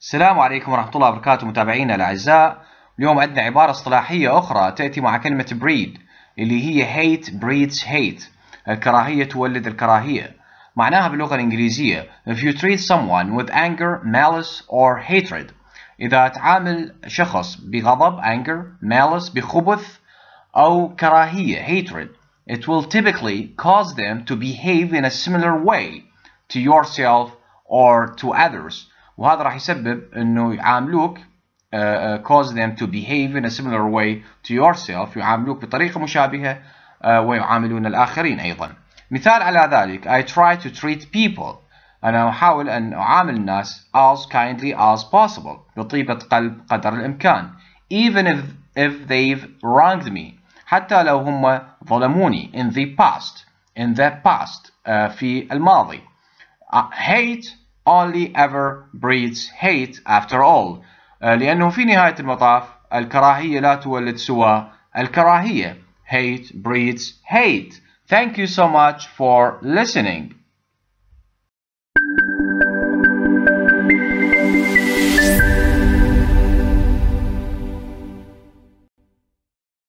السلام عليكم ورحمة الله وبركاته متابعينا الأعزاء اليوم عندنا عبارة اصطلاحية أخرى تأتي مع كلمة breed اللي هي hate breeds hate الكراهية تولد الكراهية معناها باللغة الإنجليزية if you treat someone with anger, malice or hatred إذا تعامل شخص بغضب anger, malice بخبث أو كراهية hatred it will typically cause them to behave in a similar way to yourself or to others وهذا راح يسبب انه يعاملوك آه، آه، cause them to behave in a similar way to yourself يعاملوك بطريقة مشابهة آه، ويعاملون الآخرين أيضا مثال على ذلك I try to treat people أنا أحاول أن أعامل الناس as kindly as possible بطيبة قلب قدر الإمكان even if, if they've wronged me حتى لو هم ظلموني in the past in the past uh, في الماضي hate only ever breeds hate after all uh, لأنه في نهاية المطاف الكراهية لا تولد سوى الكراهية hate breeds hate thank you so much for listening